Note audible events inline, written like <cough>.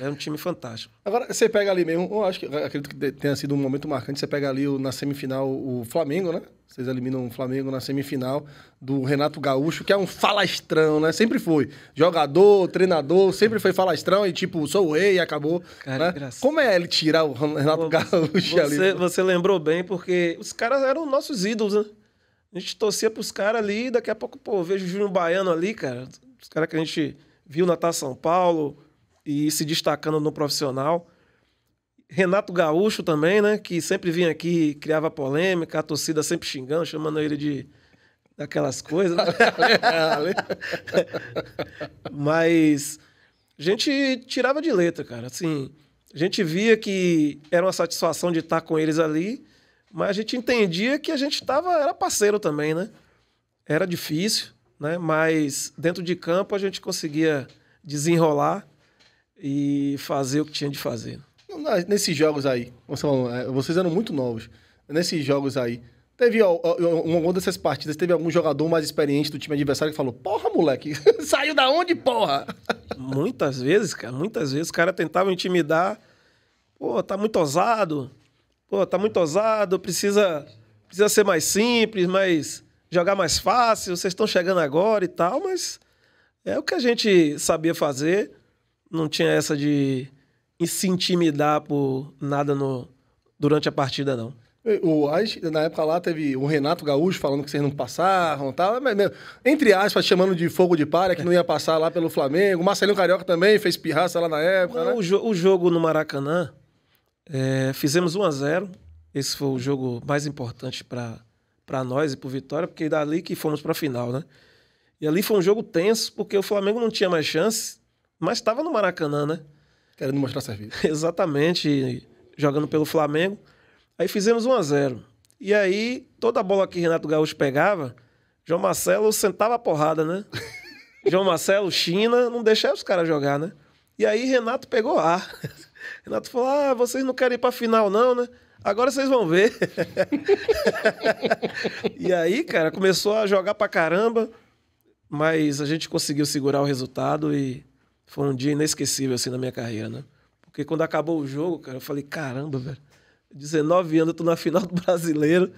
É um time fantástico. Agora, você pega ali mesmo, eu acho que acredito que tenha sido um momento marcante. Você pega ali o, na semifinal o Flamengo, né? Vocês eliminam o Flamengo na semifinal do Renato Gaúcho, que é um falastrão, né? Sempre foi. Jogador, treinador, sempre foi falastrão e tipo, sou o rei e acabou. Cara, né? Graça. Como é ele tirar o Renato Pô, Gaúcho você, ali? Você lembrou bem, porque os caras eram nossos ídolos, né? A gente torcia pros caras ali, e daqui a pouco, pô, vejo o Júnior Baiano ali, cara. Os caras que a gente viu na Tá São Paulo e se destacando no profissional. Renato Gaúcho também, né? Que sempre vinha aqui, criava polêmica, a torcida sempre xingando, chamando ele de daquelas coisas. Né? <laughs> Mas a gente tirava de letra, cara. Assim, a gente via que era uma satisfação de estar com eles ali, mas a gente entendia que a gente estava era parceiro também, né? Era difícil, né? Mas dentro de campo a gente conseguia desenrolar e fazer o que tinha de fazer. Nesses jogos aí, é, vocês eram muito novos. Nesses jogos aí, Teve uma dessas partidas, teve algum jogador mais experiente do time adversário que falou: Porra, moleque, <laughs> saiu da onde, porra? Muitas vezes, cara, muitas vezes o cara tentava intimidar. Pô, tá muito ousado. Pô, tá muito ousado, precisa, precisa ser mais simples, mais, jogar mais fácil, vocês estão chegando agora e tal, mas é o que a gente sabia fazer. Não tinha essa de se intimidar por nada no, durante a partida, não. O, na época lá teve o Renato Gaúcho falando que vocês não passaram e tal, é mas, entre aspas, chamando de fogo de palha, que não ia passar lá pelo Flamengo. O Marcelinho Carioca também fez pirraça lá na época. Não, né? o, jo o, jogo no Maracanã, é, fizemos 1 a 0 Esse foi o jogo mais importante para para nós e para Vitória, porque dali que fomos para a final, né? E ali foi um jogo tenso, porque o Flamengo não tinha mais chance, mas estava no Maracanã, né? Querendo mostrar serviço. <laughs> Exatamente, jogando pelo Flamengo. Aí fizemos 1 a 0 E aí, toda a bola que Renato Gaúcho pegava, João Marcelo sentava a porrada, né? <laughs> João Marcelo, China, não deixava os caras jogar, né? E aí Renato pegou ar. <laughs> Renato falou: ah, vocês não querem ir pra final, não, né? Agora vocês vão ver. <laughs> e aí, cara, começou a jogar pra caramba, mas a gente conseguiu segurar o resultado e foi um dia inesquecível, assim, na minha carreira, né? Porque quando acabou o jogo, cara, eu falei: caramba, velho, 19 anos, eu tô na final do <laughs> brasileiro.